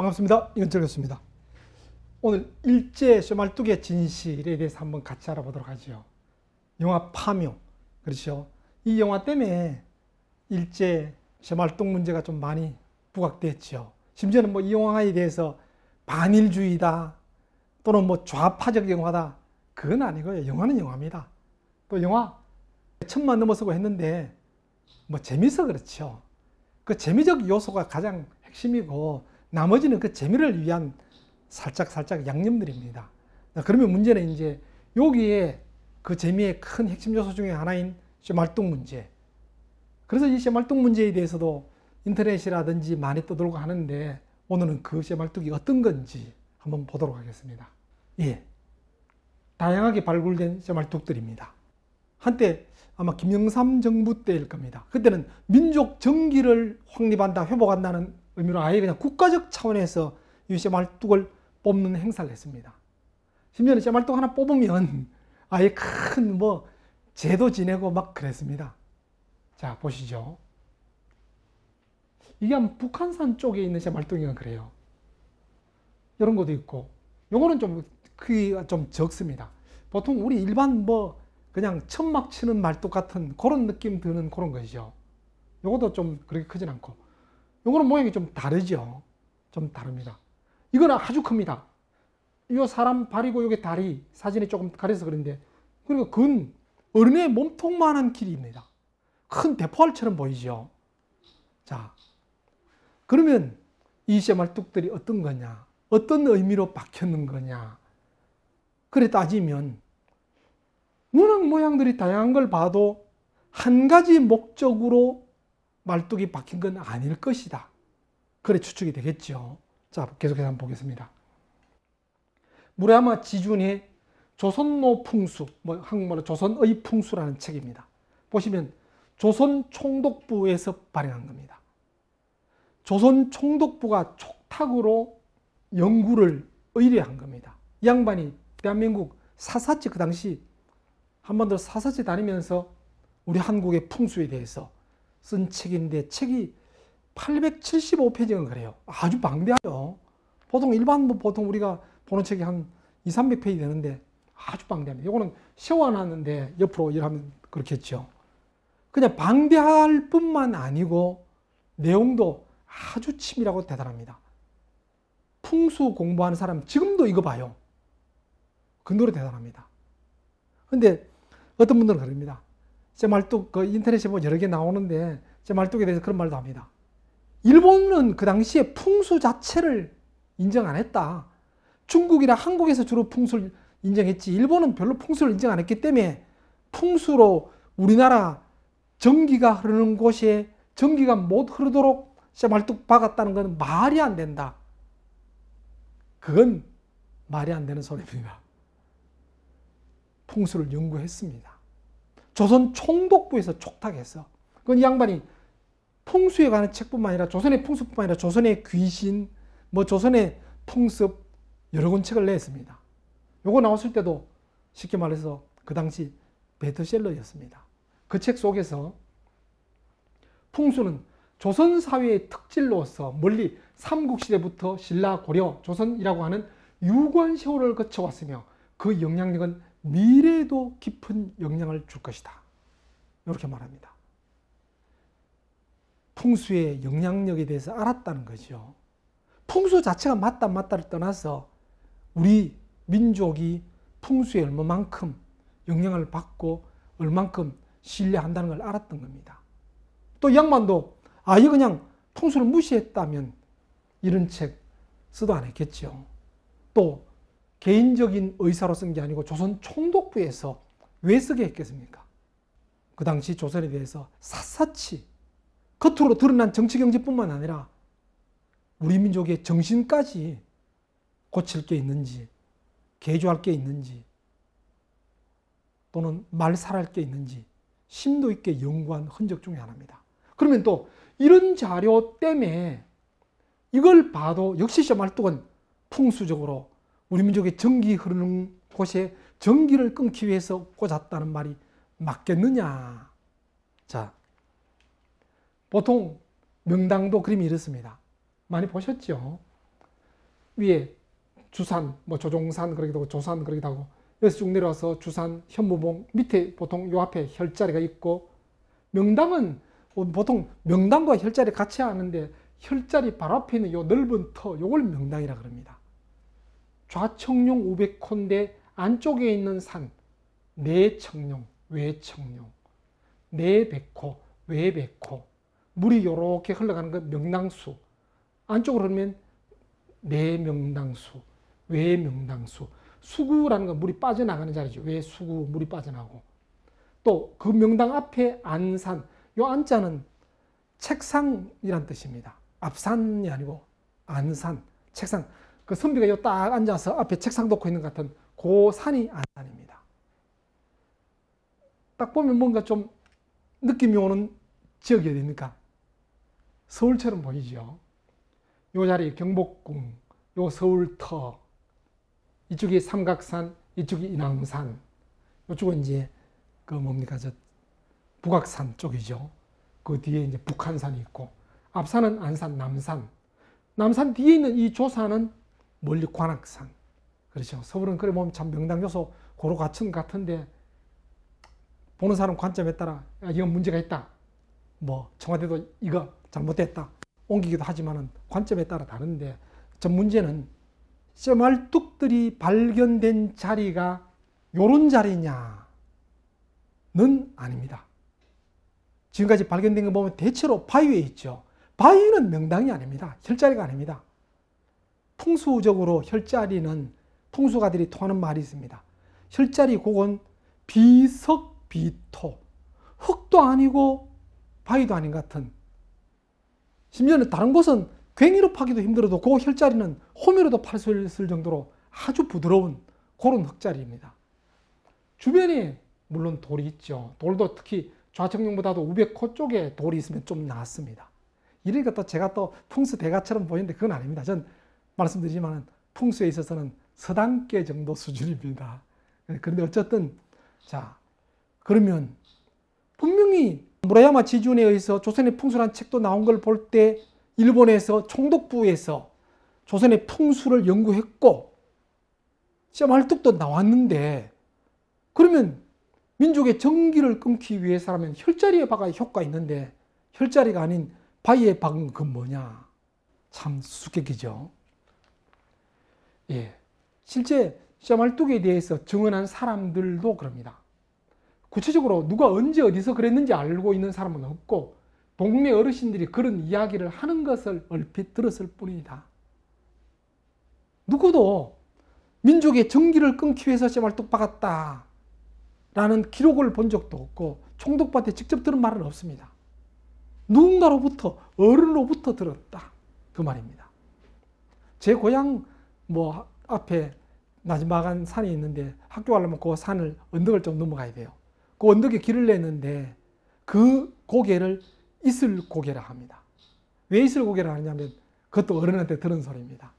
반갑습니다. 이건철이었습니다. 오늘 일제 쇠말뚝의 진실에 대해서 한번 같이 알아보도록 하죠. 영화 파묘. 그렇죠. 이 영화 때문에 일제 쇠말뚝 문제가 좀 많이 부각됐죠. 심지어는 뭐 이 영화에 대해서 반일주의다 또는 뭐 좌파적 영화다 그건 아니고요. 영화는 영화입니다. 또 영화 천만 넘어서고 했는데 뭐 재미서 그렇죠. 그 재미적 요소가 가장 핵심이고 나머지는 그 재미를 위한 살짝살짝 양념들입니다. 그러면 문제는 이제 여기에 그 재미의 큰 핵심 요소 중에 하나인 쇠말뚝 문제. 그래서 이 쇠말뚝 문제에 대해서도 인터넷이라든지 많이 떠돌고 하는데 오늘은 그 쇠말뚝이 어떤 건지 한번 보도록 하겠습니다. 예. 다양하게 발굴된 쇠말뚝들입니다. 한때 아마 김영삼 정부 때일 겁니다. 그때는 민족 정기를 확립한다, 회복한다는 의미로 아예 그냥 국가적 차원에서 이 씨말뚝을 뽑는 행사를 했습니다. 심지어는 씨말뚝 하나 뽑으면 아예 큰 뭐 제도 지내고 막 그랬습니다. 자, 보시죠. 이게 북한산 쪽에 있는 씨말뚝이가 그래요. 이런 것도 있고, 요거는 좀 크기가 좀 적습니다. 보통 우리 일반 뭐 그냥 천막 치는 말뚝 같은 그런 느낌 드는 그런 것이죠. 요것도 좀 그렇게 크진 않고. 요거는 모양이 좀 다르죠. 좀 다릅니다. 이거는 아주 큽니다. 이 사람 발이고 요게 다리 사진이 조금 가려서 그런데 그리고 근 어른의 몸통만한 길이입니다. 큰 대포알처럼 보이죠. 자, 그러면 이 세말뚝들이 어떤 거냐? 어떤 의미로 박혔는 거냐? 그래 따지면 문학 모양들이 다양한 걸 봐도 한 가지 목적으로 말뚝이 박힌 건 아닐 것이다. 그래 추측이 되겠죠. 자, 계속해서 한번 보겠습니다. 무라마 지준의 조선노 풍수, 뭐 한국말로 조선의 풍수라는 책입니다. 보시면 조선 총독부에서 발행한 겁니다. 조선 총독부가 촉탁으로 연구를 의뢰한 겁니다. 양반이 대한민국 사사치 그 당시 한반도 사사치 다니면서 우리 한국의 풍수에 대해서 쓴 책인데 책이 875페이지가 그래요. 아주 방대하죠. 보통 일반 보통 우리가 보는 책이 한 2, 300페이지 되는데 아주 방대합니다. 이거는 세워놨는데 옆으로 일하면 그렇겠죠. 그냥 방대할 뿐만 아니고 내용도 아주 치밀하고 대단합니다. 풍수 공부하는 사람 지금도 이거 봐요. 근도로 그 대단합니다. 근데 어떤 분들은 그럽니다. 제 말뚝 그 인터넷에 보면 여러 개 나오는데 제 말뚝에 대해서 그런 말도 합니다. 일본은 그 당시에 풍수 자체를 인정 안 했다. 중국이나 한국에서 주로 풍수를 인정했지 일본은 별로 풍수를 인정 안 했기 때문에 풍수로 우리나라 전기가 흐르는 곳에 전기가 못 흐르도록 제 말뚝 박았다는 건 말이 안 된다. 그건 말이 안 되는 소리입니다. 풍수를 연구했습니다. 조선 총독부에서 촉탁했어. 그건 이 양반이 풍수에 관한 책뿐만 아니라 조선의 풍수뿐만 아니라 조선의 귀신, 뭐 조선의 통습 여러 권 책을 냈습니다. 요거 나왔을 때도 쉽게 말해서 그 당시 베트셀러였습니다. 그 책 속에서 풍수는 조선 사회의 특질로서 멀리 삼국시대부터 신라, 고려, 조선이라고 하는 유관 세월을 거쳐왔으며 그 영향력은 미래에도 깊은 영향을 줄 것이다. 이렇게 말합니다. 풍수의 영향력에 대해서 알았다는 거죠. 풍수 자체가 맞다 맞다를 떠나서 우리 민족이 풍수에 얼마만큼 영향을 받고 얼만큼 신뢰한다는 걸 알았던 겁니다. 또 양반도 아예 그냥 풍수를 무시했다면 이런 책 쓰도 안 했겠죠. 또 개인적인 의사로 쓴 게 아니고 조선 총독부에서 왜 쓰게 했겠습니까? 그 당시 조선에 대해서 샅샅이 겉으로 드러난 정치 경제뿐만 아니라 우리 민족의 정신까지 고칠 게 있는지, 개조할 게 있는지, 또는 말살할 게 있는지 심도 있게 연구한 흔적 중에 하나입니다. 그러면 또 이런 자료 때문에 이걸 봐도 역시 시말뚝은 풍수적으로 우리 민족의 전기 흐르는 곳에 전기를 끊기 위해서 꽂았다는 말이 맞겠느냐? 자, 보통 명당도 그림이 이렇습니다. 많이 보셨죠? 위에 주산, 뭐 조종산 그러기도 하고 조산 그러기도 하고 여기서 쭉 내려와서 주산, 현무봉 밑에 보통 요 앞에 혈자리가 있고 명당은 보통 명당과 혈자리 같이 하는데 혈자리 바로 앞에 있는 요 넓은 터 요걸 명당이라 그럽니다. 좌청룡 500컨대 안쪽에 있는 산내청룡외청룡 내백호, 외백호 물이 이렇게 흘러가는 그 명당수 안쪽으로 그러면 내명당수, 외명당수 수구라는 건 물이 빠져나가는 자리죠. 왜수구 물이 빠져나고 가또그 명당 앞에 안산 요 안자는 책상이란 뜻입니다. 앞산이 아니고 안산, 책상. 그 선비가 딱 앉아서 앞에 책상 놓고 있는 것 같은 고 산이 안산입니다. 딱 보면 뭔가 좀 느낌이 오는 지역이 어디입니까? 서울처럼 보이죠. 요 자리 경복궁, 요 서울터, 이쪽이 삼각산, 이쪽이 인왕산, 요쪽은 이제 그 뭡니까 저 북악산 쪽이죠. 그 뒤에 이제 북한산이 있고 앞산은 안산, 남산. 남산 뒤에 있는 이 조산은 멀리 관악산. 그렇죠. 서울은 그래 보면 뭐 참 명당 요소 고로 갖춘 같은데 보는 사람 관점에 따라 야, 이건 문제가 있다. 뭐 청와대도 이거 잘못됐다. 옮기기도 하지만은 관점에 따라 다른데 저 문제는 말뚝들이 발견된 자리가 요런 자리냐는 아닙니다. 지금까지 발견된 거 보면 대체로 바위에 있죠. 바위는 명당이 아닙니다. 혈자리가 아닙니다. 풍수적으로 혈자리는 풍수가들이 통하는 말이 있습니다. 혈자리 곡은 비석비토 흙도 아니고 바위도 아닌 같은 심지어는 다른 곳은 괭이로 파기도 힘들어도 그 혈자리는 호미로도 팔 수 있을 정도로 아주 부드러운 그런 흙자리입니다. 주변에 물론 돌이 있죠. 돌도 특히 좌측면보다도 우백코 쪽에 돌이 있으면 좀 낫습니다. 이를 갖다 제가 또 풍수 대가처럼 보이는데 그건 아닙니다. 전 말씀드리지만 풍수에 있어서는 서당계 정도 수준입니다. 그런데 어쨌든 자 그러면 분명히 무라야마 지준에 의해서 조선의 풍수란 책도 나온 걸 볼 때 일본에서 총독부에서 조선의 풍수를 연구했고 시험 할뚝도 나왔는데 그러면 민족의 정기를 끊기 위해서라면 혈자리의 바가 효과 있는데 혈자리가 아닌 바위의 박은 그 뭐냐? 참 수수께끼죠. 예. 실제 시아 말뚝에 대해서 증언한 사람들도 그럽니다. 구체적으로 누가 언제 어디서 그랬는지 알고 있는 사람은 없고 동네 어르신들이 그런 이야기를 하는 것을 얼핏 들었을 뿐이다. 누구도 민족의 전기를 끊기 위해서 씨말뚝 박았다 라는 기록을 본 적도 없고 총독부한테 직접 들은 말은 없습니다. 누군가로부터 어른로부터 들었다 그 말입니다. 제 고향 뭐 앞에 나지막한 산이 있는데 학교 가려면 그 산을 언덕을 좀 넘어가야 돼요. 그 언덕에 길을 내는데 그 고개를 이슬 고개라 합니다. 왜 이슬 고개라 하냐면 그것도 어른한테 들은 소리입니다.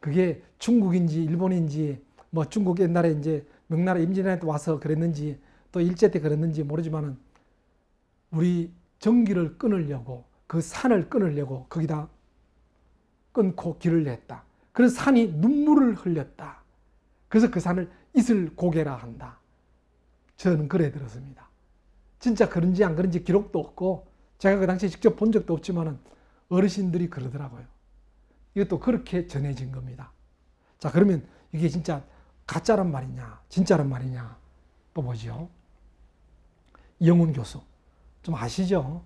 그게 중국인지 일본인지 뭐 중국 옛날에 이제 명나라 임진왜란 때 와서 그랬는지 또 일제 때 그랬는지 모르지만은 우리 전기를 끊으려고 그 산을 끊으려고 거기다 끊고 길을 냈다. 그래서 산이 눈물을 흘렸다. 그래서 그 산을 이슬 고개라 한다. 저는 그래 들었습니다. 진짜 그런지 안 그런지 기록도 없고 제가 그 당시에 직접 본 적도 없지만 어르신들이 그러더라고요. 이것도 그렇게 전해진 겁니다. 자 그러면 이게 진짜 가짜란 말이냐 진짜란 말이냐 또 뭐지요? 영훈 교수 좀 아시죠?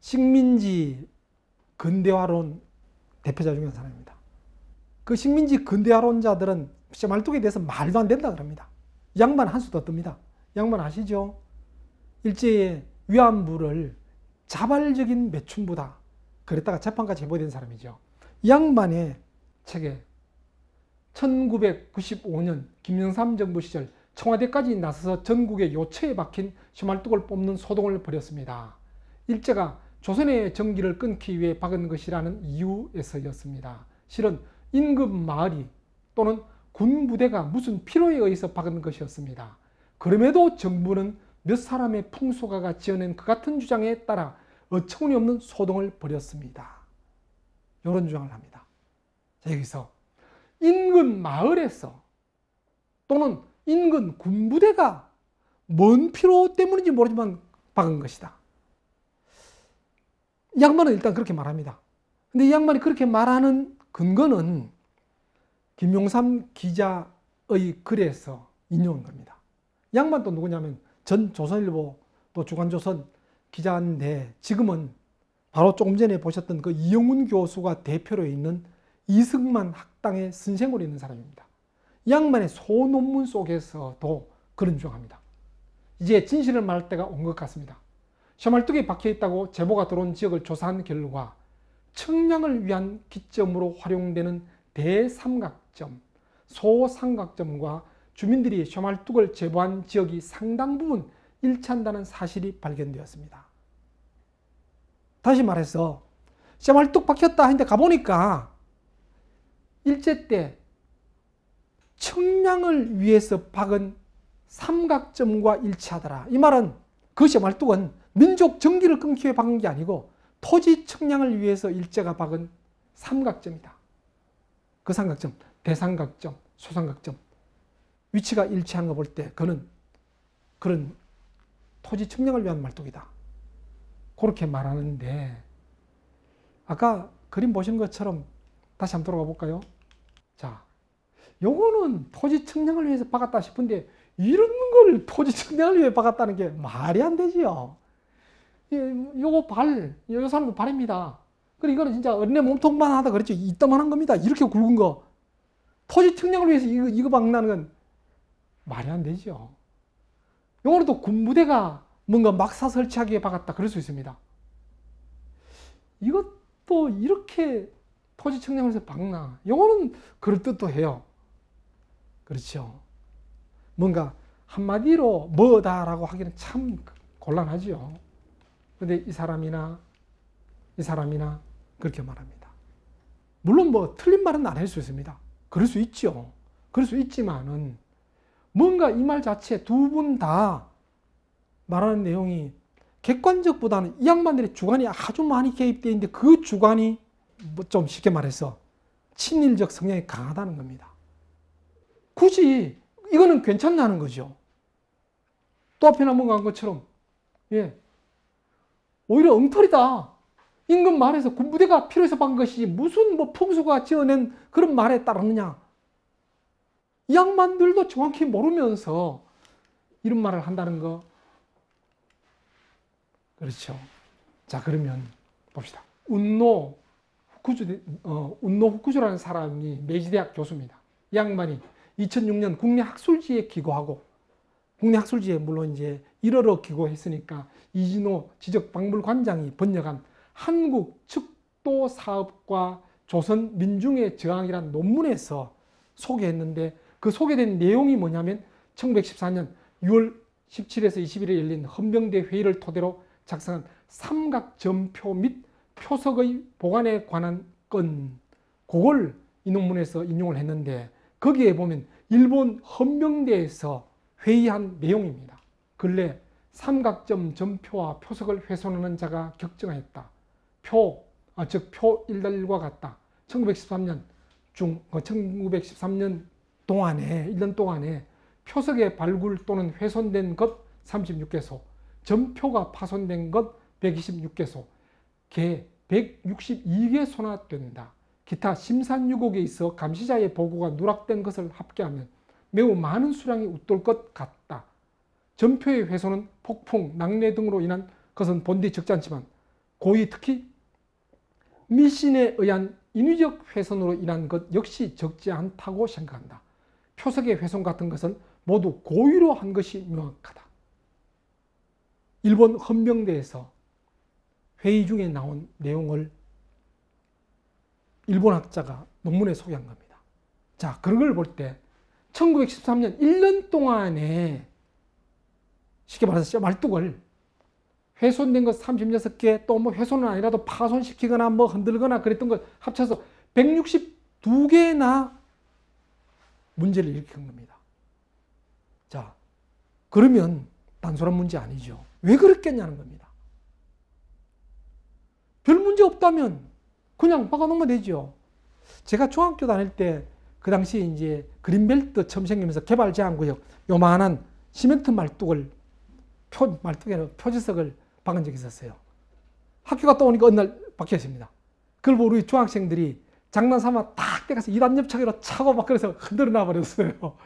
식민지 근대화론 대표자 중에 한 사람입니다. 그 식민지 근대화론자들은 말뚝에 대해서 말도 안 된다 그럽니다. 양반 한 수도 뜹니다. 양반 아시죠? 일제의 위안부를 자발적인 매춘부다. 그랬다가 재판까지 해보된 사람이죠. 양반의 책에 1995년 김영삼 정부 시절 청와대까지 나서서 전국의 요체에 박힌 시말뚝을 뽑는 소동을 벌였습니다. 일제가 조선의 정기를 끊기 위해 박은 것이라는 이유에서였습니다. 실은 인근 마을이 또는 군부대가 무슨 필요에 의해서 박은 것이었습니다. 그럼에도 정부는 몇 사람의 풍소가가 지어낸 그 같은 주장에 따라 어처구니없는 소동을 벌였습니다. 이런 주장을 합니다. 자, 여기서 인근 마을에서 또는 인근 군부대가 뭔 필요 때문인지 모르지만 박은 것이다. 양반은 일단 그렇게 말합니다. 근데 양반이 그렇게 말하는 근거는 김용삼 기자의 글에서 인용한 겁니다. 양반 또 누구냐면 전 조선일보 또 주간조선 기자인데 지금은 바로 조금 전에 보셨던 그 이영훈 교수가 대표로 있는 이승만 학당의 선생으로 있는 사람입니다. 양반의 소논문 속에서도 그런 주장합니다. 이제 진실을 말할 때가 온 것 같습니다. 셔말뚝이 박혀있다고 제보가 들어온 지역을 조사한 결과 측량을 위한 기점으로 활용되는 대삼각점, 소삼각점과 주민들이 쇼말뚝을 제보한 지역이 상당 부분 일치한다는 사실이 발견되었습니다. 다시 말해서 쇼말뚝 박혔다 했는데 가보니까 일제 때 측량을 위해서 박은 삼각점과 일치하더라. 이 말은 그 쇼말뚝은 민족 정기를 끊기 위해 박은 게 아니고 토지 측량을 위해서 일제가 박은 삼각점이다. 그 삼각점, 대삼각점, 소삼각점 위치가 일치하거볼때 그는 그런 토지 측량을 위한 말뚝이다. 그렇게 말하는데 아까 그림 보신 것처럼 다시 한번 돌아가 볼까요? 자, 요거는 토지 측량을 위해서 박았다 싶은데 이런 걸 토지 측량을 위해 박았다는 게 말이 안 되지요. 예, 요거 발, 요사람 발입니다. 그리고 이거는 진짜 어린애 몸통만 하다 그랬죠. 이따만한 겁니다. 이렇게 굵은 거. 토지 특량을 위해서 이거, 이거 박는 건 말이 안 되죠. 영어로 또 군부대가 뭔가 막사 설치하기에 박았다. 그럴 수 있습니다. 이것도 이렇게 토지 측량을 해서 박나. 영어는 그럴듯도 해요. 그렇죠. 뭔가 한마디로 뭐다라고 하기는 참 곤란하지요. 근데 이 사람이나 이 사람이나 그렇게 말합니다. 물론 뭐 틀린 말은 안 할 수 있습니다. 그럴 수 있죠. 그럴 수 있지만은 뭔가 이 말 자체 두 분 다 말하는 내용이 객관적보다는 이 양반들의 주관이 아주 많이 개입되어 있는데 그 주관이 뭐 좀 쉽게 말해서 친일적 성향이 강하다는 겁니다. 굳이 이거는 괜찮다는 거죠. 또 앞에 남은 것처럼 예, 오히려 엉터리다. 임금 말에서 군부대가 필요해서 박은 것이지 무슨 뭐 풍수가 지어낸 그런 말에 따르느냐. 이 양반들도 정확히 모르면서 이런 말을 한다는 거. 그렇죠. 자, 그러면 봅시다. 운노 후쿠주, 어, 운노 후쿠주라는 사람이 메이지대학 교수입니다. 양반이 2006년 국내 학술지에 기고하고 국내 학술지에 물론 이제 일어러 기고했으니까 이진호 지적박물관장이 번역한 한국 측도 사업과 조선 민중의 저항이란 논문에서 소개했는데 그 소개된 내용이 뭐냐면 1914년 6월 17에서 21일에 열린 헌병대 회의를 토대로 작성한 삼각점표 및 표석의 보관에 관한 건 그걸 이 논문에서 인용을 했는데 거기에 보면 일본 헌병대에서 회의한 내용입니다. 근래 삼각점 점표와 표석을 훼손하는 자가 격정하였다. 표, 아, 즉표 1달과 같다. 1913년 중, 1913년 어, 동안에, 1년 동안에 표석의 발굴 또는 훼손된 것 36개소, 점표가 파손된 것 126개소, 개 162개소나 된다. 기타 심산유곡에 있어 감시자의 보고가 누락된 것을 합계하면 매우 많은 수량이 웃돌 것 같다. 전표의 훼손은 폭풍, 낙뢰 등으로 인한 것은 본디 적잖지만 고의 특히 미신에 의한 인위적 훼손으로 인한 것 역시 적지 않다고 생각한다. 표석의 훼손 같은 것은 모두 고의로 한 것이 명확하다. 일본 헌병대에서 회의 중에 나온 내용을 일본 학자가 논문에 소개한 겁니다. 자, 그런 걸볼때 1913년 1년 동안에 쉽게 말해서 말뚝을 훼손된 것 36개 또 뭐 훼손은 아니라도 파손시키거나 뭐 흔들거나 그랬던 것 합쳐서 162개나 문제를 일으킨 겁니다. 자, 그러면 단순한 문제 아니죠. 왜 그랬겠냐는 겁니다. 별 문제 없다면 그냥 막아놓으면 되죠. 제가 중학교 다닐 때그 당시 이제 그린벨트 처음 생기면서 개발 제한 구역 요만한 시멘트 말뚝을 표말뚝에 표지석을 박은 적이 있었어요. 학교 갔다 오니까 어느 날바뀌었습니다 그걸 보고 우리 중학생들이 장난삼아 딱 떼가서 이단 옆차기로 차고 막 그래서 흔들어 놔버렸어요.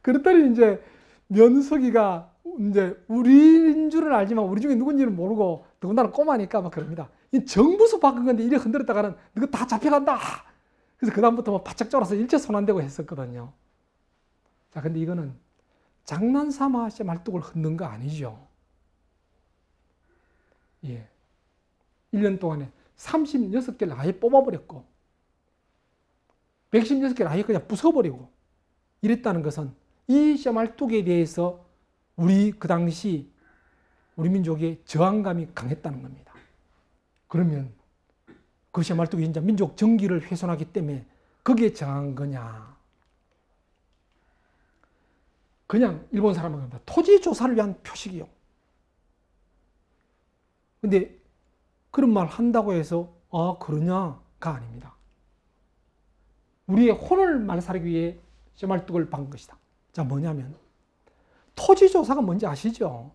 그랬더니 이제 면석이가 이제 우리인 줄은 알지만 우리 중에 누군지는 모르고 더군다나 꼬마니까 막 그럽니다. 이 정부수 박은 건데 이래 흔들었다가는 너가 다 잡혀간다. 그래서 그다음부터 막 바짝 쫄아서 일체 손안 대고 했었거든요. 자, 근데 이거는 장난 삼아 제 말뚝을 흔든 거 아니죠. 예. 1년 동안에 36개를 아예 뽑아버렸고, 116개를 아예 그냥 부숴버리고, 이랬다는 것은 이 샤말뚝에 대해서 우리 그 당시 우리 민족의 저항감이 강했다는 겁니다. 그러면 그것이말로 이제 민족 정기를 훼손하기 때문에 거기에 저항한 거냐. 그냥 일본 사람은 토지 조사를 위한 표식이요. 근데 그런 말 한다고 해서 아 그러냐가 아닙니다. 우리의 혼을 말살기 위해 쇠말뚝을 반 것이다. 자 뭐냐면 토지 조사가 뭔지 아시죠?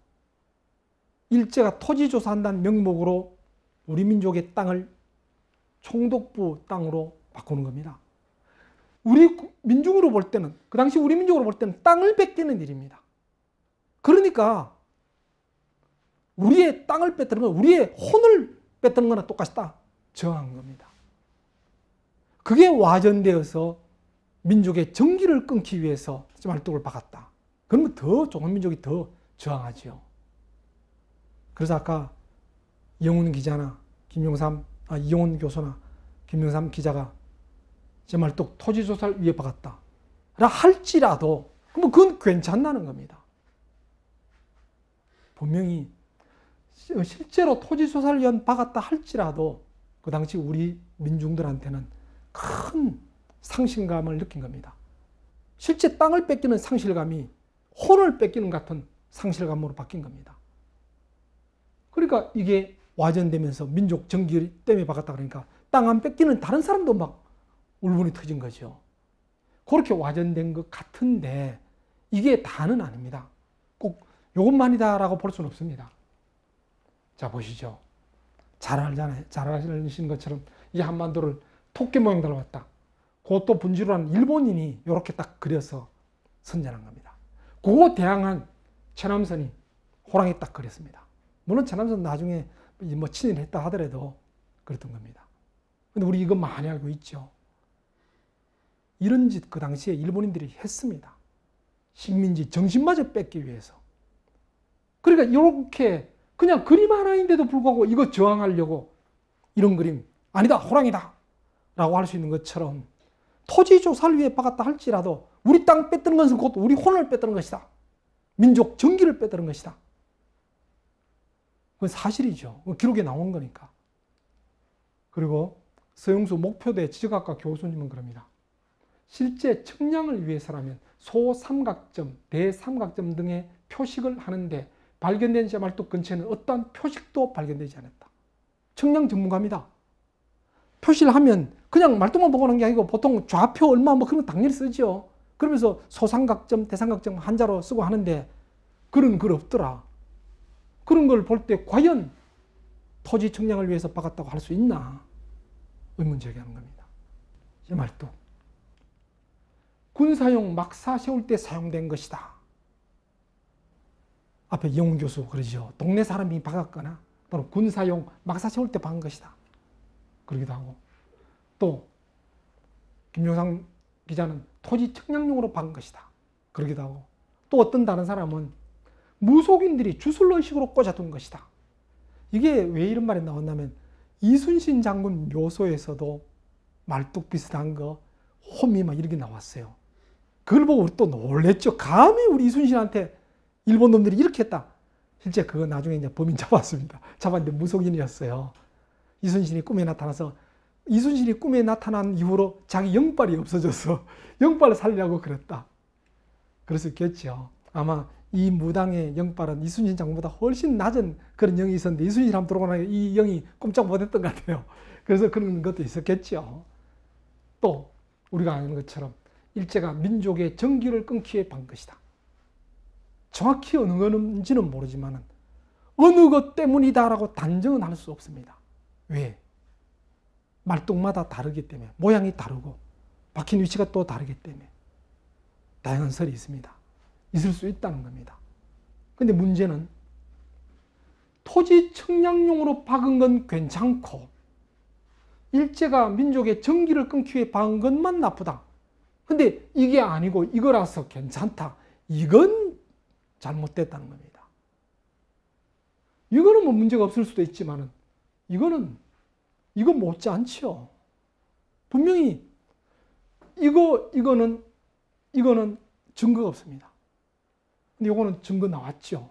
일제가 토지 조사한다는 명목으로 우리 민족의 땅을 총독부 땅으로 바꾸는 겁니다. 우리 민중으로 볼 때는 그 당시 우리 민족으로 볼 때는 땅을 뺏기는 일입니다. 그러니까 우리의 땅을 뺏는 건 우리의 혼을 뺏는 거나 똑같다 저항한 겁니다. 그게 와전되어서 민족의 정기를 끊기 위해서 말뚝을 박았다. 그러면 더 조선민족이 더 저항하지요. 그래서 아까 영훈 기자나 김용삼 아, 이용훈 교수나 김영삼 기자가 제말뚝 토지조사를 위협박았다라 할지라도 뭐 그건 괜찮다는 겁니다. 분명히 실제로 토지조사를 위한 박았다 할지라도 그 당시 우리 민중들한테는 큰 상심감을 느낀 겁니다. 실제 땅을 뺏기는 상실감이 혼을 뺏기는 같은 상실감으로 바뀐 겁니다. 그러니까 이게 와전되면서 민족 정기 때문에 바꿨다 그러니까 땅 안 뺏기는 다른 사람도 막 울분이 터진 거죠. 그렇게 와전된 것 같은데 이게 다는 아닙니다. 꼭 이것만이다라고 볼 수는 없습니다. 자 보시죠. 잘 알잖아요. 잘 아시는 것처럼 이 한반도를 토끼 모양 닮았다. 그것도 분로한 일본인이 이렇게 딱 그려서 선전한 겁니다. 그거 대항한 천남선이 호랑이 딱 그렸습니다. 물론 천남선 나중에 뭐 친일했다 하더라도 그랬던 겁니다. 근데 우리 이거 많이 알고 있죠. 이런 짓 그 당시에 일본인들이 했습니다. 식민지 정신마저 뺏기 위해서. 그러니까 이렇게 그냥 그림 하나인데도 불구하고 이거 저항하려고 이런 그림 아니다 호랑이다 라고 할 수 있는 것처럼 토지 조사를 위해 박았다 할지라도 우리 땅뺏드 것은 곧 우리 혼을 뺏드 것이다. 민족 정기를 뺏드 것이다. 그건 사실이죠. 기록에 나온 거니까. 그리고 서영수 목표대 지적학과 교수님은 그럽니다. 실제 측량을 위해서라면 소삼각점, 대삼각점 등의 표식을 하는데 발견된 시야말뚝 근처에는 어떠한 표식도 발견되지 않았다. 청량 전문가입니다. 표시를 하면 그냥 말뚝만 보고 하는 게 아니고 보통 좌표 얼마 뭐 그런 거 당연히 쓰죠. 그러면서 소삼각점, 대삼각점 한자로 쓰고 하는데 그런 글 없더라. 그런 걸 볼 때 과연 토지 청량을 위해서 박았다고 할 수 있나 의문 제기하는 겁니다. 제말뚝 군사용 막사 세울 때 사용된 것이다. 앞에 이용 교수 그러죠. 동네 사람이 박았거나 또는 군사용 막사 세울 때 박은 것이다. 그러기도 하고 또 김용상 기자는 토지 청량용으로 박은 것이다. 그러기도 하고 또 어떤 다른 사람은 무속인들이 주술로식으로 꽂아둔 것이다. 이게 왜 이런 말이 나왔냐면 이순신 장군 묘소에서도 말뚝 비슷한 거 호미 막 이렇게 나왔어요. 그걸 보고 우리 또 놀랬죠. 감히 우리 이순신한테 일본 놈들이 이렇게 했다. 실제 그거 나중에 이제 범인 잡았습니다. 잡았는데 무속인이었어요. 이순신이 꿈에 나타나서 이순신이 꿈에 나타난 이후로 자기 영빨이 없어져서 영빨을 살리고 그랬다. 그럴 수 있겠죠. 아마 이 무당의 영빨은 이순신 장군보다 훨씬 낮은 그런 영이 있었는데 이순신 함 들어오고 나니까 이 영이 꼼짝 못했던 것 같아요. 그래서 그런 것도 있었겠죠. 또 우리가 아는 것처럼 일제가 민족의 정기를 끊기에 반 것이다. 정확히 어느 건지는 모르지만 어느 것 때문이다라고 단정은 할 수 없습니다. 왜? 말뚝마다 다르기 때문에 모양이 다르고 박힌 위치가 또 다르기 때문에 다양한 설이 있습니다. 있을 수 있다는 겁니다. 근데 문제는 토지 청량용으로 박은 건 괜찮고 일제가 민족의 전기를 끊기 위해 박은 것만 나쁘다. 근데 이게 아니고 이거라서 괜찮다. 이건 잘못됐다는 겁니다. 이거는 뭐 문제가 없을 수도 있지만 이거는 이거 못지않지 분명히 이거 이거는 이거는 증거가 없습니다. 근데 이거는 증거 나왔죠.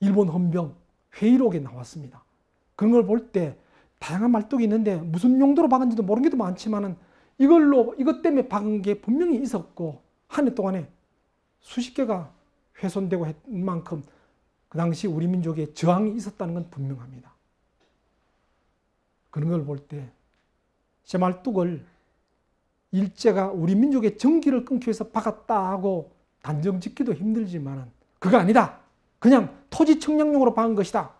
일본 헌병 회의록에 나왔습니다. 그런 걸 볼 때 다양한 말뚝이 있는데 무슨 용도로 박은지도 모르는 게도 많지만은 이걸로 이것 때문에 박은 게 분명히 있었고 한 해 동안에 수십 개가 훼손되고 했 만큼 그 당시 우리 민족의 저항이 있었다는 건 분명합니다. 그런 걸 볼 때 제 말뚝을 일제가 우리 민족의 정기를 끊기 위해서 박았다고 단정 짓기도 힘들지만 그거 아니다. 그냥 토지 청량용으로 박은 것이다.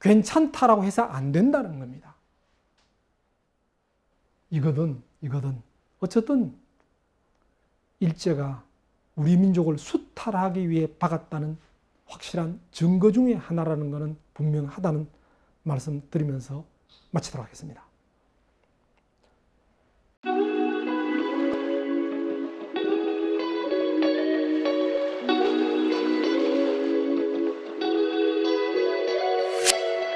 괜찮다라고 해서 안 된다는 겁니다. 이거든 이거든 어쨌든 일제가 우리 민족을 수탈하기 위해 박았다는 확실한 증거 중의 하나라는 것은 분명하다는 말씀 드리면서 마치도록 하겠습니다.